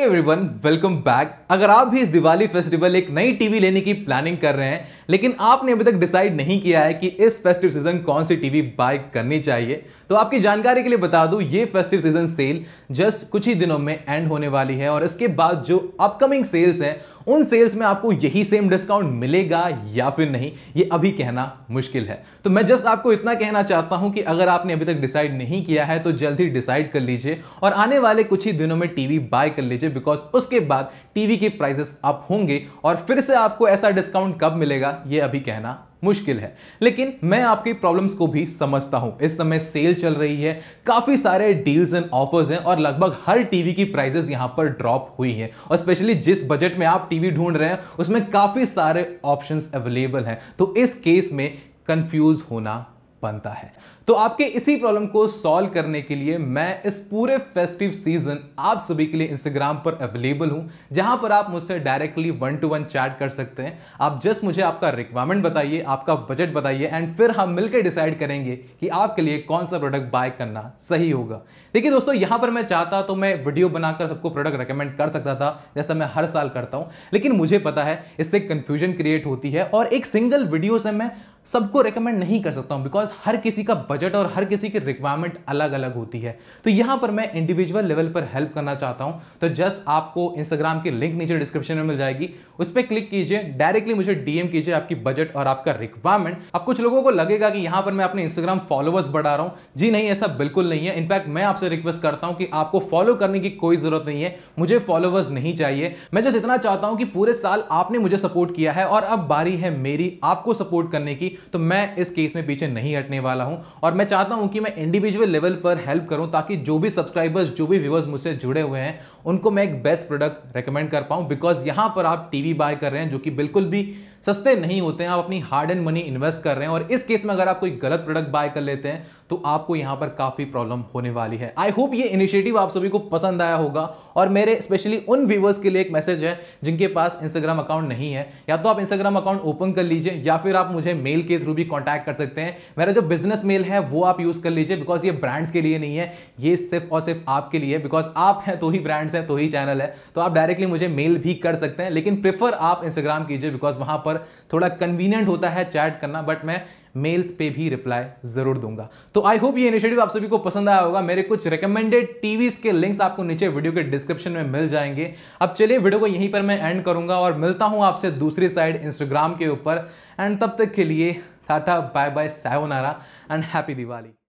everyone welcome back अगर आप भी इस दिवाली फेस्टिवल एक नई टीवी लेने की प्लानिंग कर रहे हैं लेकिन आपने अभी तक डिसाइड नहीं किया है कि इस फेस्टिव सीजन कौन सी टीवी बाय करनी चाहिए तो आपकी जानकारी के लिए बता दूं ये फेस्टिव सीजन सेल जस्ट कुछ ही दिनों में एंड होने वाली है और इसके बाद जो अपकमिंग सेल्स हैं उन सेल्स में आपको यही सेम डिस्काउंट मिलेगा या फिर नहीं ये अभी कहना मुश्किल है तो मैं जस्ट आपको इतना कहना चाहता हूं कि अगर आपने अभी तक डिसाइड नहीं किया है तो जल्द ही डिसाइड कर लीजिए और आने वाले कुछ ही दिनों में टीवी बाय कर लीजिए लीजिए बिकॉज उसके बाद टीवी के प्राइसेस अप होंगे और फिर से आपको ऐसा डिस्काउंट कब मिलेगा ये अभी कहना मुश्किल है लेकिन मैं आपकी प्रॉब्लम्स को भी समझता हूं इस समय सेल चल रही है काफ़ी सारे डील्स एंड ऑफर्स हैं और लगभग हर टीवी की प्राइसेस यहां पर ड्रॉप हुई हैं और स्पेशली जिस बजट में आप टीवी ढूंढ रहे हैं उसमें काफ़ी सारे ऑप्शंस अवेलेबल हैं तो इस केस में कंफ्यूज होना बनता है तो आपके इसी प्रॉब्लम को सॉल्व करने के लिए मैं इस पूरे फेस्टिव सीजन आप सभी के लिए इंस्टाग्राम पर अवेलेबल हूं जहां पर आप मुझसे directly one to one chat कर सकते हैं आप जस्ट मुझे आपका रिक्वायरमेंट बताइए आपका बजट बताइए एंड फिर हम मिलकर डिसाइड करेंगे कि आपके लिए कौन सा प्रोडक्ट बाय करना सही होगा देखिए दोस्तों यहां पर मैं चाहता तो मैं वीडियो बनाकर सबको प्रोडक्ट रिकमेंड कर सकता था जैसा मैं हर साल करता हूं लेकिन मुझे पता है इससे कंफ्यूजन क्रिएट होती है और एक सिंगल वीडियो से मैं सबको रिकमेंड नहीं कर सकता हूं बिकॉज हर किसी का बजट और हर किसी की रिक्वायरमेंट अलग अलग होती है तो यहां पर मैं इंडिविजुअल लेवल पर हेल्प करना चाहता हूं तो जस्ट आपको इंस्टाग्राम की लिंक नीचे डिस्क्रिप्शन में मिल जाएगी उस पर क्लिक कीजिए डायरेक्टली मुझे डीएम कीजिए आपकी बजट और आपका रिक्वायरमेंट अब कुछ लोगों को लगेगा कि यहां पर मैं अपने इंस्टाग्राम फॉलोअर्स बढ़ा रहा हूँ जी नहीं ऐसा बिल्कुल नहीं है इनफैक्ट मैं आपसे रिक्वेस्ट करता हूं कि आपको फॉलो करने की कोई जरूरत नहीं है मुझे फॉलोअर्स नहीं चाहिए मैं जस्ट इतना चाहता हूं कि पूरे साल आपने मुझे सपोर्ट किया है और अब बारी है मेरी आपको सपोर्ट करने की तो मैं इस केस में पीछे नहीं हटने वाला हूं और मैं चाहता हूं कि मैं इंडिविजुअल लेवल पर हेल्प करूं ताकि जो भी सब्सक्राइबर्स जो भी व्यूवर्स मुझसे जुड़े हुए हैं उनको मैं एक बेस्ट प्रोडक्ट रिकमेंड कर पाऊं बिकॉज यहां पर आप टीवी बाय कर रहे हैं जो कि बिल्कुल भी सस्ते नहीं होते हैं आप अपनी हार्ड एंड मनी इन्वेस्ट कर रहे हैं और इस केस में अगर आप कोई गलत प्रोडक्ट बाय कर लेते हैं तो आपको यहां पर काफ़ी प्रॉब्लम होने वाली है आई होप ये इनिशिएटिव आप सभी को पसंद आया होगा और मेरे स्पेशली उन व्यूवर्स के लिए एक मैसेज है जिनके पास इंस्टाग्राम अकाउंट नहीं है या तो आप इंस्टाग्राम अकाउंट ओपन कर लीजिए या फिर आप मुझे मेल के थ्रू भी कॉन्टैक्ट कर सकते हैं मेरा जो बिजनेस मेल है वो आप यूज़ कर लीजिए बिकॉज ये ब्रांड्स के लिए नहीं है ये सिर्फ और सिर्फ आपके लिए बिकॉज आप हैं तो ही ब्रांड्स हैं तो ही चैनल है तो आप डायरेक्टली मुझे मेल भी कर सकते हैं लेकिन प्रेफर आप इंस्टाग्राम कीजिए बिकॉज वहां पर पर थोड़ा कन्वीनियंट होता है चैट करना बट मैं मेल्स पे भी रिप्लाई जरूर दूंगा तो आई होप ये इनिशिएटिव आप सभी को पसंद आया होगा मेरे कुछ रिकमेंडेड टीवीज के लिंक्स आपको नीचे वीडियो के डिस्क्रिप्शन में मिल जाएंगे अब चलिए वीडियो को यहीं पर मैं एंड करूंगा और मिलता हूं आपसे दूसरी साइड इंस्टाग्राम के ऊपर एंड तब तक के लिए tata bye bye sayonara and happy Diwali